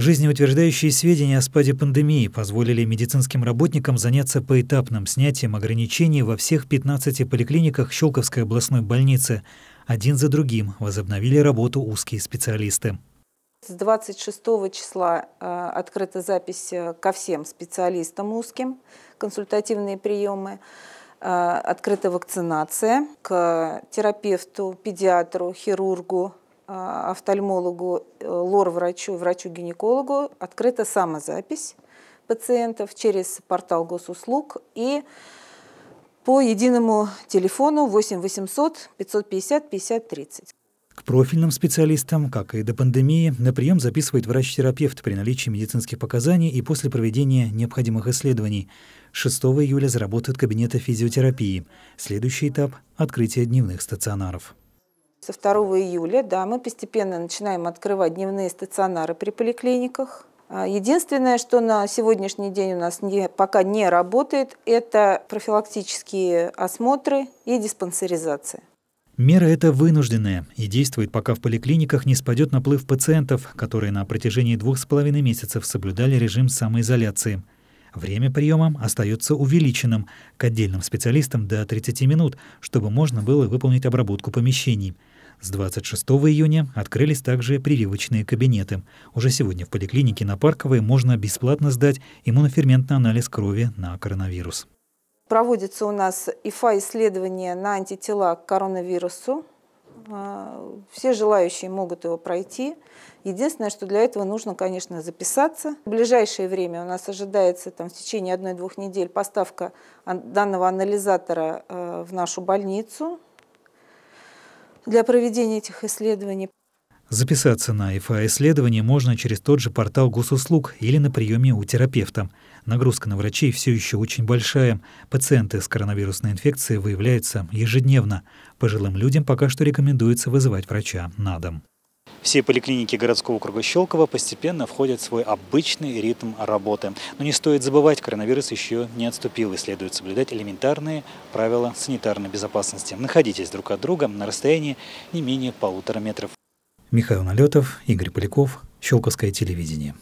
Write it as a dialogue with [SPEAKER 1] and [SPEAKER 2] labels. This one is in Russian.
[SPEAKER 1] Жизнеутверждающие сведения о спаде пандемии позволили медицинским работникам заняться поэтапным снятием ограничений во всех 15 поликлиниках Щелковской областной больницы. Один за другим возобновили работу узкие специалисты.
[SPEAKER 2] С 26 числа э, открыта запись э, ко всем специалистам узким, консультативные приемы э, открыта вакцинация к терапевту, педиатру, хирургу, а, офтальмологу, э, лор-врачу, врачу-гинекологу открыта самозапись пациентов через портал госуслуг и по единому телефону 8 800 550 50 30.
[SPEAKER 1] К профильным специалистам, как и до пандемии, на прием записывает врач-терапевт при наличии медицинских показаний и после проведения необходимых исследований. 6 июля заработают кабинеты физиотерапии. Следующий этап – открытие дневных стационаров
[SPEAKER 2] со 2 июля, да, мы постепенно начинаем открывать дневные стационары при поликлиниках. А, единственное, что на сегодняшний день у нас не, пока не работает, это профилактические осмотры и диспансеризация.
[SPEAKER 1] Мера эта вынужденная и действует, пока в поликлиниках не спадет наплыв пациентов, которые на протяжении двух с половиной месяцев соблюдали режим самоизоляции. Время приема остается увеличенным к отдельным специалистам до 30 минут, чтобы можно было выполнить обработку помещений – с 26 июня открылись также прививочные кабинеты. Уже сегодня в поликлинике на Парковой можно бесплатно сдать иммуноферментный анализ крови на коронавирус.
[SPEAKER 2] Проводится у нас ИФА-исследование на антитела к коронавирусу. А, все желающие могут его пройти. Единственное, что для этого нужно, конечно, записаться. В ближайшее время у нас ожидается там, в течение одной-двух недель поставка данного анализатора э, в нашу больницу для проведения этих исследований.
[SPEAKER 1] Записаться на ИФА-исследование можно через тот же портал госуслуг или на приеме у терапевта. Нагрузка на врачей все еще очень большая. Пациенты с коронавирусной инфекцией выявляются ежедневно. Пожилым людям пока что рекомендуется вызывать врача на дом. Все поликлиники городского округа Щелково постепенно входят в свой обычный ритм работы. Но не стоит забывать, коронавирус еще не отступил и следует соблюдать элементарные правила санитарной безопасности. Находитесь друг от друга на расстоянии не менее полутора метров. Михаил Налетов, Игорь Поляков, Щелковское телевидение.